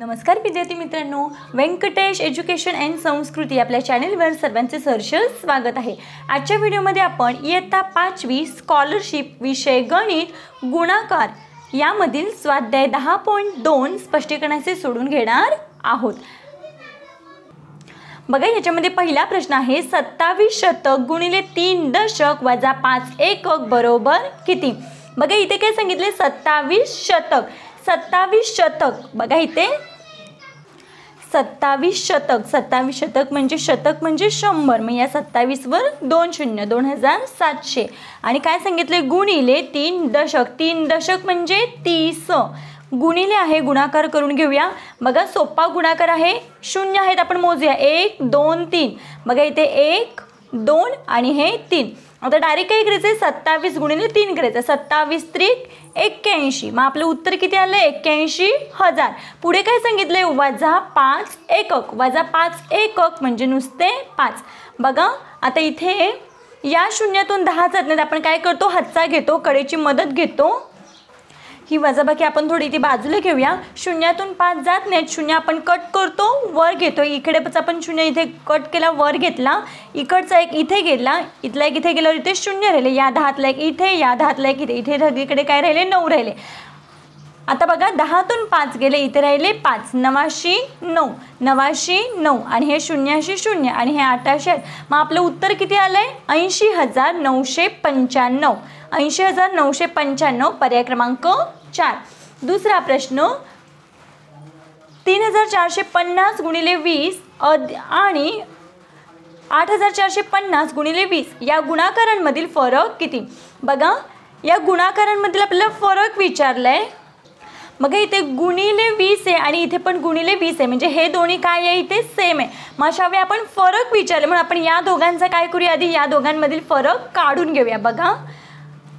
नमस्कार विद्यार्थी मित्रांनो व्यंकटेश एज्युकेशन अँड संस्कृती आपल्या चॅनलवर सर्वांचे सहर्ष स्वागत आहे आजच्या व्हिडिओमध्ये आपण इयत्ता पाचवी स्कॉलरशिप विषय गणित गुणाकार यामधील स्वाध्याय दहा पॉईंट दोन स्पष्टीकरणाचे सोडून घेणार आहोत बघा याच्यामध्ये पहिला प्रश्न आहे सत्तावीस शतक गुणिले तीन दशक वजा पाच एकक बरोबर किती बघा इथे काय सांगितले सत्तावीस शतक सत्तावीस शतक बघा इथे सत्तावीस शतक सत्तावीस शतक म्हणजे शतक म्हणजे शंभर मग या सत्तावीसवर दोन शून्य दोन हजार सातशे आणि काय सांगितले गुणिले तीन दशक तीन दशक म्हणजे तीस गुणिले आहे गुणाकार करून घेऊया बघा सोपा गुणाकार आहे शून्य आहेत आपण मोजूया एक दोन तीन बघा इथे एक दोन आणि हे तीन आता डायरेक्ट काही करायचं आहे सत्तावीस गुणिले तीन करायचं सत्तावीस त्रिक एक्क्याऐंशी मग आपलं उत्तर किती आलं एक्क्याऐंशी हजार पुढे काय सांगितलं आहे वजा पाच एकक वजा पाच एकक म्हणजे नुसते पाच बघा आता इथे या शून्यातून दहा जात नाहीत आपण काय करतो हातचा घेतो कडेची मदत घेतो ही वजाबाकी आपण थोडी ती बाजूला घेऊया शून्यातून पाच जात नाही शून्य आपण कट करतो वर घेतो इकडेच आपण शून्य इथे कट केला वर घेतला इकडचा एक इथे गेला इथला एक इथे गेल्यावर इथे शून्य राहिले या दहातला एक इथे या दहातला एक इथे इथे इकडे काय राहिले नऊ राहिले आता बघा दहातून पाच गेले इथे राहिले पाच नवाशी नऊ नवाशी नऊ आणि हे शून्याशी शून्य आणि हे आठाशे मग आपलं उत्तर किती आलं आहे ऐंशी हजार नऊशे पंच्याण्णव ऐंशी हजार नऊशे पंच्याण्णव पर्याय क्रमांक चार दुसरा प्रश्न तीन हजार चारशे पन्नास गुणिले वीस आणि आठ हजार चारशे पन्नास गुणिले वीस या गुणाकारांमधील फरक किती बघा या गुणाकारांमधील आपल्याला फरक विचारलाय आहे मग इथे गुणिले वीस आहे आणि इथे पण गुणिले वीस आहे म्हणजे हे दोन्ही काय आहे इथे सेम आहे मग अशा वेळी आपण फरक विचारले म्हणून आपण या दोघांचा काय करूया आधी या दोघांमधील फरक काढून घेऊया बघा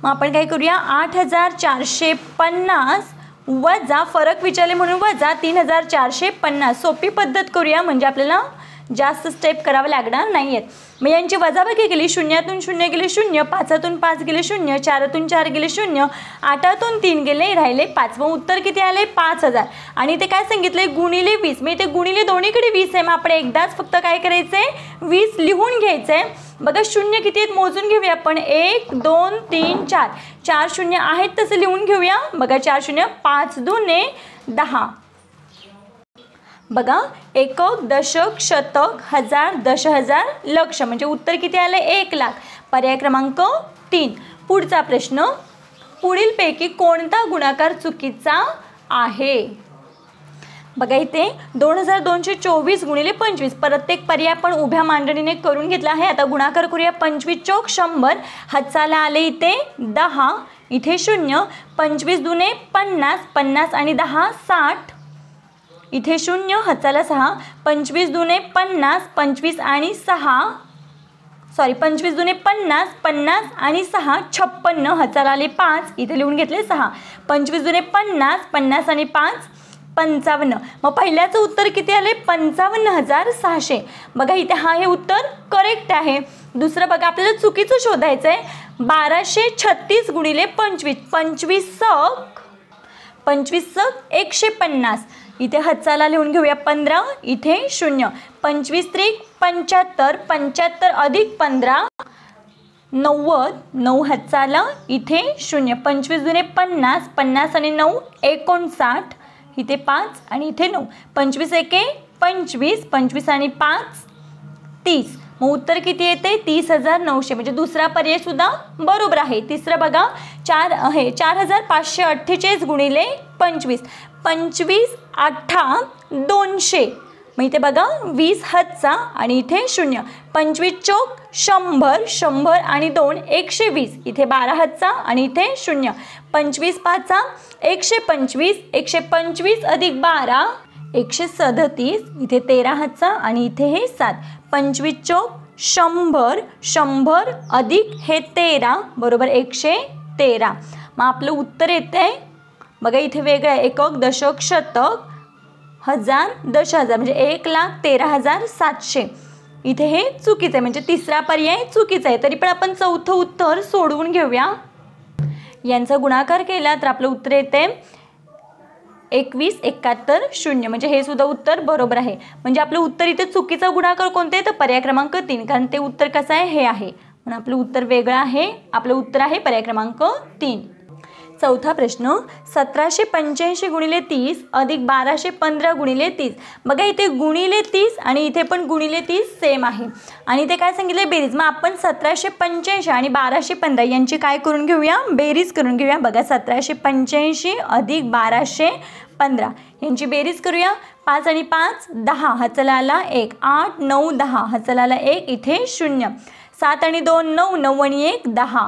मग आपण काय करूया आठ हजार चारशे पन्नास वजा फरक विचारले म्हणून वजा तीन हजार चारशे पन्नास सोपी पद्धत करूया म्हणजे आपल्याला जास्त स्टेप करावे लागणार नाही आहेत मग यांची वजाबाकी केली शून्यातून शून्य गेले शून्य पाचातून पाच गेले शून्य चारातून चार गेले शून्य आठातून तीन गेले राहिले पाच मग उत्तर किती आले पाच हजार आणि ते काय सांगितले गुणिले वीस मग ते गुणिले दोन्हीकडे वीस आहे मग आपण एकदाच फक्त काय करायचं आहे वीस लिहून घ्यायचं बघा शून्य किती आहेत मोजून घेऊया आपण एक दोन तीन चार चार शून्य आहेत तसं लिहून घेऊया बघा चार शून्य पाच दोन दहा बघा एकक दशक शतक हजार दश हजार लक्ष म्हणजे उत्तर किती आलं एक लाख पर्याय क्रमांक तीन पुढचा प्रश्न पुढीलपैकी कोणता गुणाकार चुकीचा आहे बघा इथे दोन हजार दोनशे चोवीस गुणिले पंचवीस प्रत्येक पर्याय आपण उभ्या मांडणीने करून घेतला आहे आता गुणाकार करूया पंचवीस चौक शंभर हातचाला आले इथे दहा इथे शून्य पंचवीस दुने पन्नास पन्नास आणि दहा साठ इथे शून्य हचाला सहा पंचवीस दुने पन्नास पंचवीस आणि सहा सॉरी पंचवीस जुने पन्नास पन्नास आणि सहा छप्पन्न हजार आले पाच इथे लिहून घेतले सहा पंचवीस जुने पन्नास पन्नास आणि पाच पंचावन्न मग पहिल्याचं उत्तर किती आले पंचावन्न हजार सहाशे बघा इथे हा हे उत्तर करेक्ट आहे दुसरं बघा आपल्याला चुकीचं शोधायचं आहे बाराशे छत्तीस गुणिले पंचवीस पंचवीस सक पंचवीस सक एकशे पन्नास इथे हत्साला लिहून घेऊया पंधरा इथे शून्य पंचवीस त्रिक पंच्याहत्तर पंच्याहत्तर अधिक पंधरा नव्वद नऊ हत्साला इथे शून्य पंचवीस जुने पन्नास पन्नास आणि नऊ एकोणसाठ इथे पाच आणि इथे नऊ पंचवीस एके पंचवीस पंचवीस आणि पाच तीस मग उत्तर किती येते तीस हजार नऊशे म्हणजे दुसरा पर्यायसुद्धा बरोबर आहे तिसरं बघा चार हे चार हजार पाचशे अठ्ठेचाळीस गुणिले पंचवीस पंचवीस अठ्ठा दोनशे मग इथे बघा वीस हातचा आणि इथे शून्य पंचवीस चौक शंभर शंभर आणि दोन एकशे वीस इथे बारा हातचा आणि इथे शून्य पंचवीस पाचचा एकशे पंचवीस एकशे पंचवीस अधिक बारा एकशे सदतीस इथे तेरा हातचा आणि इथे हे सात पंचवीस चौक शंभर शंभर अधिक हे तेरा बरोबर एकशे तेरा मग आपलं उत्तर येतं आहे बघा इथे वेगळं आहे एकक दशक शतक हजार दश हजार म्हणजे एक लाख तेरा हजार सातशे इथे हे चुकीचं आहे म्हणजे तिसरा पर्याय चुकीचा आहे तरी पण आपण चौथं उत्तर सोडवून घेऊया यांचा गुणाकार केला तर आपलं उत्तर येते एकवीस एकाहत्तर शून्य म्हणजे हे सुद्धा उत्तर बरोबर आहे म्हणजे आपलं उत्तर इथे चुकीचा गुणाकार कोणते तर पर्याय क्रमांक तीन कारण ते उत्तर कसं आहे हे आहे पण आपलं उत्तर वेगळं आहे आपलं उत्तर आहे पर्याय क्रमांक तीन चौथा प्रश्न सतराशे पंच्याऐंशी गुणिले तीस अधिक बाराशे पंधरा गुणिले तीस बघा इथे गुणिले तीस आणि इथे पण गुणिले तीस सेम आहे आणि इथे काय सांगितले बेरीज मग आपण सतराशे पंच्याऐंशी आणि बाराशे पंधरा यांची काय करून घेऊया बेरीज करून घेऊया बघा सतराशे पंच्याऐंशी अधिक बाराशे पंधरा यांची बेरीज करूया पाच आणि पाच दहा हा चला आला एक आठ नऊ दहा हा चला आला एक इथे शून्य सात आणि दोन नऊ नऊ आणि एक दहा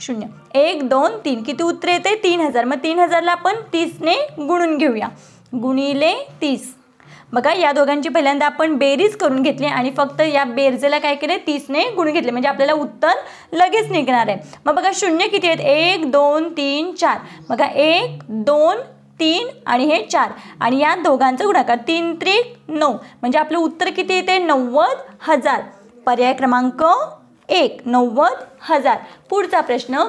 शून्य एक दोन तीन किती उत्तर येते तीन हजार मग तीन हजारला आपण तीसने गुणून घेऊया गुणिले तीस बघा या दोघांची पहिल्यांदा आपण बेरीज करून घेतली आणि फक्त या बेरजेला काय केले तीसने गुणून घेतले म्हणजे आपल्याला उत्तर लगेच निघणार आहे मग बघा शून्य किती आहेत एक दोन तीन चार बघा एक दोन तीन आणि हे चार आणि या दोघांचं गुणाकार तीन त्रिक नऊ म्हणजे आपलं उत्तर किती येते नव्वद हजार पर्याय क्रमांक एक नव्वद हजार पुढचा प्रश्न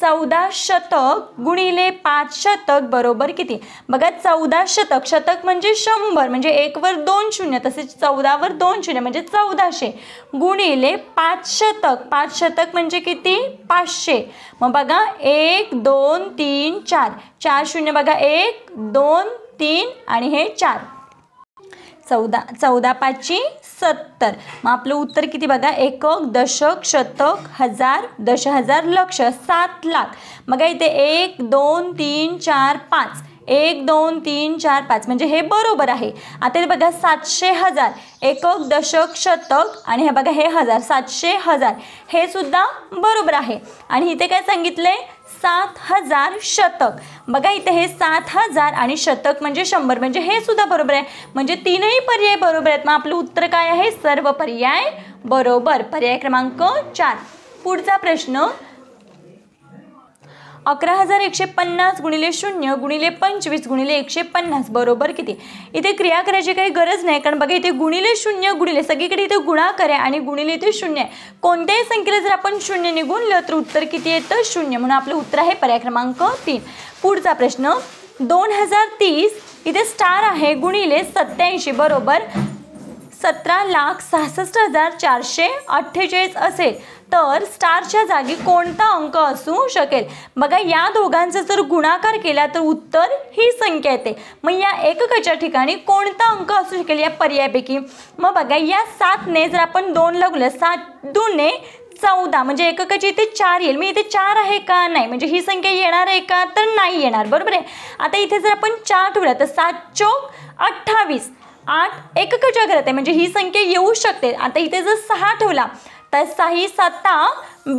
चौदा शतक गुणिले पाच शतक बरोबर किती बघा चौदा शतक शतक म्हणजे शंभर म्हणजे एकवर दोन शून्य तसेच चौदावर दोन शून्य म्हणजे चौदाशे गुणिले पाच शतक पाच शतक म्हणजे किती पाचशे मग बघा एक दोन तीन चार चार शून्य बघा एक दोन तीन आणि हे चार चौदा चौदा पाचची सत्तर मग आपलं उत्तर किती बघा एकक दशक शतक हजार दश हजार लक्ष सात लाख बघा इथे एक दोन तीन चार पाच एक दोन तीन चार पाच म्हणजे हे बरोबर आहे आता बघा सातशे हजार एकक दशक शतक आणि हे बघा हे हजार सातशे हजार हे सुद्धा बरोबर आहे आणि इथे काय सांगितलं आहे सात हजार शतक बघा इथे हे सात हजार आणि शतक म्हणजे शंभर म्हणजे हे सुद्धा बरोबर आहे म्हणजे तीनही पर्याय बरोबर आहेत मग आपलं उत्तर काय आहे सर्व पर्याय बरोबर पर्याय क्रमांक चार पुढचा प्रश्न अकरा हजार एकशे पन्नास गुणिले शून्य गुणिले पंचवीस गुणिले एकशे पन्नास बरोबर किती इथे क्रिया करायची काही गरज नाही कारण बघा इथे गुणिले शून्य गुणिले सगळीकडे इथे गुणाकार आहे आणि गुणिले इथे शून्य आहे कोणत्याही संख्येला जर आपण शून्य निघूनलं तर उत्तर किती येतं शून्य म्हणून आपलं उत्तर आहे पर्याय क्रमांक तीन पुढचा प्रश्न दोन हजार तीस इथे स्टार आहे गुणिले सत्याऐंशी बरोबर सतरा लाख सहासष्ट हजार चारशे अठ्ठेचाळीस असेल तर स्टारच्या जागी कोणता अंक असू शकेल बघा या दोघांचा जर गुणाकार केला तर उत्तर ही संख्या येते मग या एककाच्या ठिकाणी कोणता अंक असू शकेल या पर्यायापैकी मग बघा या सातने जर आपण दोन लागलं सात दुने चौदा म्हणजे एककाची इथे चार येईल मी इथे चार आहे का नाही म्हणजे ही संख्या येणार आहे का तर नाही येणार बरोबर आहे आता इथे जर आपण चार ठेवला तर सात चौक अठ्ठावीस आठ एकक घरात आहे म्हणजे ही संख्या येऊ शकते आता इथे जर सहा ठेवला तर साही सत्ता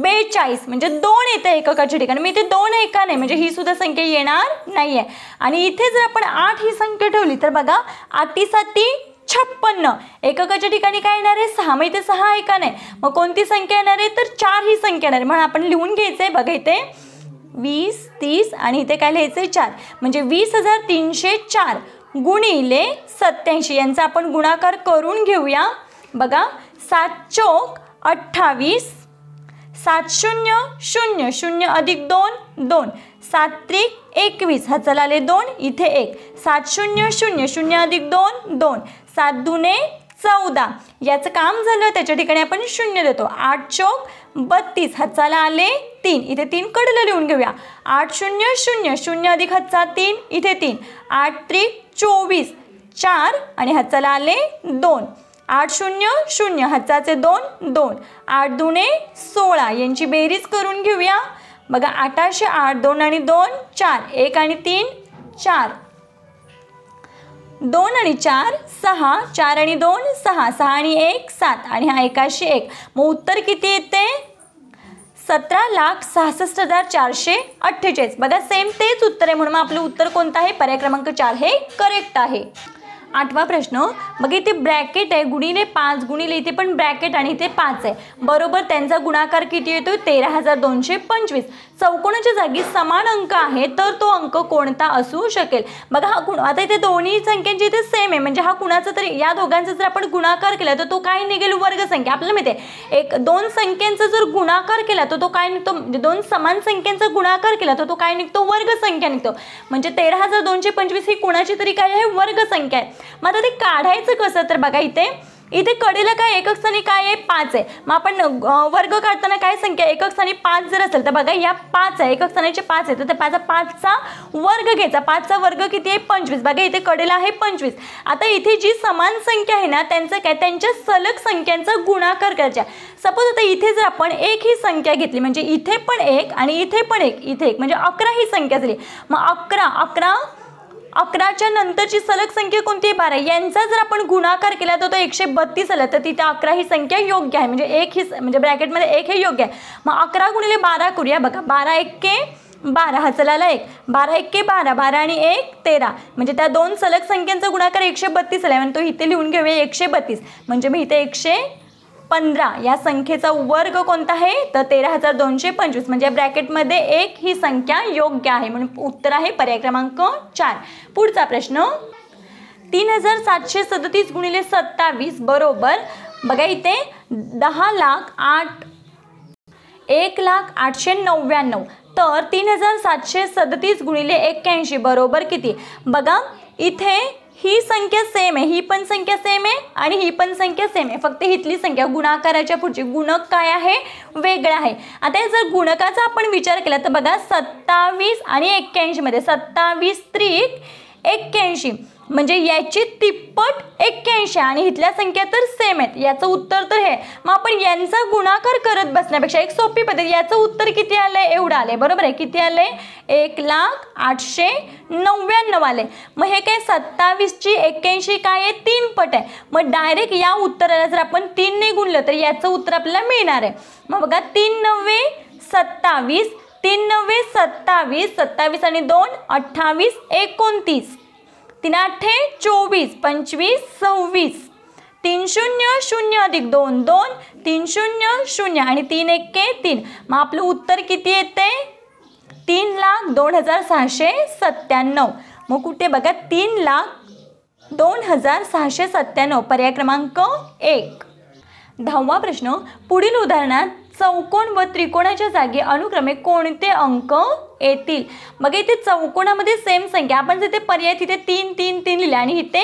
बेचाळीस म्हणजे दोन येते एककाच्या ठिकाणी मी इथे दोन एका नाही म्हणजे ही सुद्धा संख्या येणार नाही आहे आणि इथे जर आपण आठ ही संख्या ठेवली तर बघा आठी साती छप्पन्न एककाच्या ठिकाणी काय येणार आहे सहा मग इथे सहा एका नाही मग कोणती संख्या येणार आहे तर चार ही संख्या येणार आहे म्हणून आपण लिहून घ्यायचं आहे बघा इथे वीस तीस आणि इथे काय लिहायचं आहे चार म्हणजे वीस हजार तीनशे चार गुणिले सत्याऐंशी यांचा आपण गुणाकार करून घेऊया बघा सात चौक अठ्ठावीस सात शून्य शून्य शून्य अधिक दोन दोन सात त्रिक एकवीस हा आले दोन इथे एक सात शून्य शून्य शून्य अधिक दोन दोन सात दुने चौदा याचं काम झालं त्याच्या ठिकाणी आपण शून्य देतो आठ चौक बत्तीस हाचाला आले तीन इथे तीन कडलं लिहून घेऊया आठ शून्य शून्य शून्य अधिक हातचा तीन इथे तीन आठ त्रिक चोवीस चार आणि ह्याचाला आले दोन आठ शून्य शून्य हाचाचे दोन दोन आठ दुणे सोळा यांची बेरीज करून घेऊया बघा आठाशे आठ दोन आणि दोन चार एक आणि तीन चार दोन आणि चार सहा चार आणि दोन सहा सहा आणि एक सात आणि हा एकाशे एक मग उत्तर किती येते सतरा लाख सहासष्ट हजार चारशे अठ्ठेचाळीस बघा सेम तेच उत्तर आहे म्हणून आपलं उत्तर कोणतं आहे पर्याय क्रमांक चार हे करेक्ट आहे आठवा प्रश्न बघा इथे ब्रॅकेट आहे गुणिले पाच गुणिले इथे पण ब्रॅकेट आणि इथे पाच आहे बरोबर त्यांचा गुणाकार किती येतो तेरा हजार दोनशे पंचवीस चौकोनाच्या जागी समान अंक आहे तर तो अंक कोणता असू शकेल बघा हा गुण आता इथे दोन्ही संख्यांची इथे सेम आहे म्हणजे हा कुणाचा तरी या दोघांचा जर आपण गुणाकार केला तर तो काय निघेल वर्गसंख्या आपल्याला माहिती एक दोन संख्यांचा जर गुणाकार केला तर तो काय निघतो म्हणजे दोन समान संख्यांचा गुणाकार केला तर तो काय निघतो वर्गसंख्या निघतो म्हणजे तेरा हजार दोनशे पंचवीस ही कुणाची तरी काय आहे वर्गसंख्या आहे मग आता ते काढायचं कसं तर बघा इथे इथे कडेला काय एकक स्थानी काय आहे पाच आहे मग आपण वर्ग काढताना काय संख्या एकक स्थानी पाच जर असेल तर बघा या पाच आहे एकक स्थानाचे पाच आहे तर ते पाच पाचचा वर्ग घ्यायचा पाचचा वर्ग किती आहे पंचवीस बघा इथे कडेला आहे पंचवीस आता इथे जी समान संख्या आहे ना त्यांचं काय त्यांच्या सलग संख्यांचा गुणाकार करायचा सपोज आता इथे जर आपण एक ही संख्या घेतली म्हणजे इथे पण एक आणि इथे पण एक इथे एक म्हणजे अकरा ही संख्या झाली मग अकरा अकरा अकराच्या नंतरची सलग संख्या कोणती आहे बारा यांचा जर आपण गुणाकार केला तर तो एकशे बत्तीस आला तर तिथे अकरा ही संख्या योग्य आहे म्हणजे एक ही म्हणजे ब्रॅकेटमध्ये एक हे योग्य आहे मग अकरा गुणिले बारा करूया बघा बारा एक्के बारा हा चला एक बारा एक्के बारा बारा आणि एक तेरा म्हणजे त्या दोन सलग संख्यांचा गुणाकार एकशे बत्तीस आला म्हणजे तो इथे लिहून घेऊया एकशे बत्तीस म्हणजे मी इथे एकशे पंधरा या संख्येचा वर्ग कोणता आहे तर तेरा हजार दोनशे पंचवीस म्हणजे ब्रॅकेटमध्ये एक ही संख्या योग्य आहे म्हणून उत्तर आहे पर्याय क्रमांक चार पुढचा प्रश्न तीन हजार सातशे सदतीस गुणिले सत्तावीस बरोबर बघा इथे दहा लाख आठ एक लाख आठशे नव्याण्णव तर तीन हजार सातशे सदतीस गुणिले एक्क्याऐंशी बरोबर किती बघा इथे ही संख्या सेम आहे ही पण संख्या सेम आहे आणि ही पण संख्या सेम आहे फक्त हिथली संख्या गुणाकाराच्या पुढची गुणक काय आहे वेगळा आहे आता जर गुणकाचा आपण विचार केला तर बघा सत्तावीस आणि मध्ये सत्तावीस त्रिक एक्क्याऐंशी म्हणजे याची तिप्पट एक्क्याऐंशी आणि इथल्या संख्या तर सेम आहेत याचं उत्तर तर हे मग आपण यांचा गुणाकार करत बसण्यापेक्षा एक सोपी पद्धत याचं उत्तर किती आलं आहे एवढं आलं आहे बरोबर आहे किती आलं आहे एक लाख आठशे नव्याण्णव आले मग हे काय सत्तावीसची एक्क्याऐंशी काय आहे तीन पट आहे मग डायरेक्ट या उत्तराला जर आपण तीनने गुणलं तर याचं उत्तर आपल्याला मिळणार आहे मग बघा तीन नव्वे सत्तावीस तीन नव्वे सत्तावीस सत्तावीस आणि दोन अठ्ठावीस एकोणतीस तीन अठ्ठे चोवीस पंचवीस सव्वीस तीन शून्य शून्य अधिक दोन दोन तीन शून्य शून्य आणि तीन एक्के तीन मग आपलं उत्तर किती येते तीन लाख दोन हजार सहाशे सत्त्याण्णव मग कुठे बघा तीन लाख दोन हजार सहाशे सत्त्याण्णव पर्याय क्रमांक एक दहावा प्रश्न पुढील उदाहरणात चौकोन व त्रिकोणाच्या जागी अनुक्रमे कोणते अंक येतील मग इथे चौकोणामध्ये सेम संख्या आपण जिथे पर्याय तिथे तीन तीन तीन लिहिले आणि इथे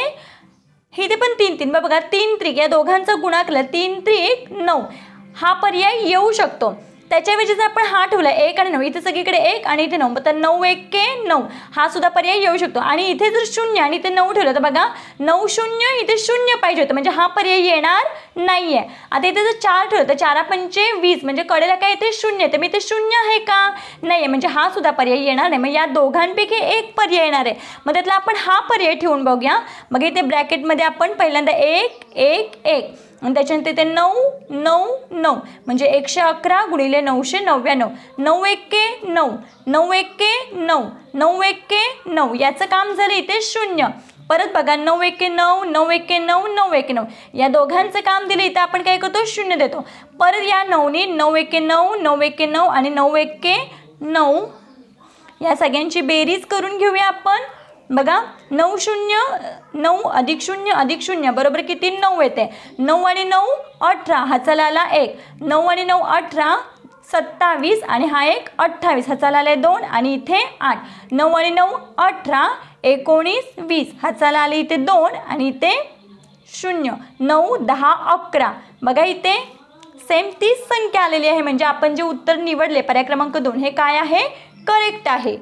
इथे पण तीन तीन बघा तीन त्रिक या दोघांचा गुणाकला तीन त्रिक नऊ हा पर्याय येऊ शकतो त्याच्याऐवजी जर आपण हा ठेवला एक आणि नऊ इथे सगळीकडे एक आणि इथे नऊ तर नऊ एक के नऊ हा सुद्धा पर्याय येऊ शकतो आणि इथे जर शून्य आणि इथे नऊ ठेवलं तर बघा नऊ शून्य इथे शून्य पाहिजे होतं म्हणजे हा पर्याय येणार नाही आहे आता इथे जर चार ठेवलं तर चारा पंचे वीस म्हणजे कडेला काय इथे शून्य तर मी इथे शून्य आहे का नाही आहे म्हणजे हा सुद्धा पर्याय येणार नाही मग या दोघांपैकी एक पर्याय येणार आहे मग त्यातला आपण हा पर्याय ठेवून बघूया मग इथे ब्रॅकेटमध्ये आपण पहिल्यांदा एक एक एक आणि त्याच्यानंतर ते नऊ नऊ नऊ म्हणजे एकशे अकरा गुणिले नऊशे नव्याण्णव नऊ एक्के नऊ नऊ एक्के नऊ नऊ एक्के नऊ याचं काम झालं इथे शून्य परत बघा नऊ एके नऊ नऊ एके नऊ नऊ एके नऊ या दोघांचं काम दिलं इथं आपण काय करतो शून्य देतो परत या नऊने नऊ एके नऊ नऊ एके नऊ आणि नऊ एके नऊ या सगळ्यांची बेरीज करून घेऊया आपण बघा नऊ शून्य नऊ अधिक शून्य अधिक शून्य बरोबर किती नऊ येते नऊ आणि नऊ अठरा हा चला एक नऊ आणि नऊ अठरा सत्तावीस आणि हा एक अठ्ठावीस हा चला आहे दोन आणि इथे आठ नऊ आणि नऊ अठरा एकोणीस वीस हा आले इथे दोन आणि इथे शून्य नऊ दहा अकरा बघा इथे सेम तीच संख्या आलेली आहे म्हणजे आपण जे उत्तर निवडले पर्याय क्रमांक दोन हे काय आहे करेक्ट आहे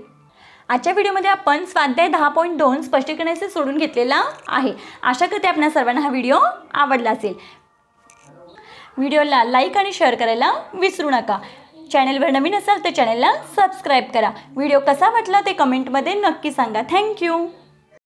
आजच्या व्हिडिओमध्ये आपण स्वाध्याय दहा पॉईंट दोन स्पष्टीकरणाचे सोडून घेतलेला आहे आशा करते आपल्या सर्वांना हा व्हिडिओ आवडला असेल व्हिडिओला लाईक आणि शेअर करायला विसरू नका चॅनलवर नवीन असाल तर चॅनलला सबस्क्राईब करा व्हिडिओ कसा वाटला ते कमेंटमध्ये नक्की सांगा थँक्यू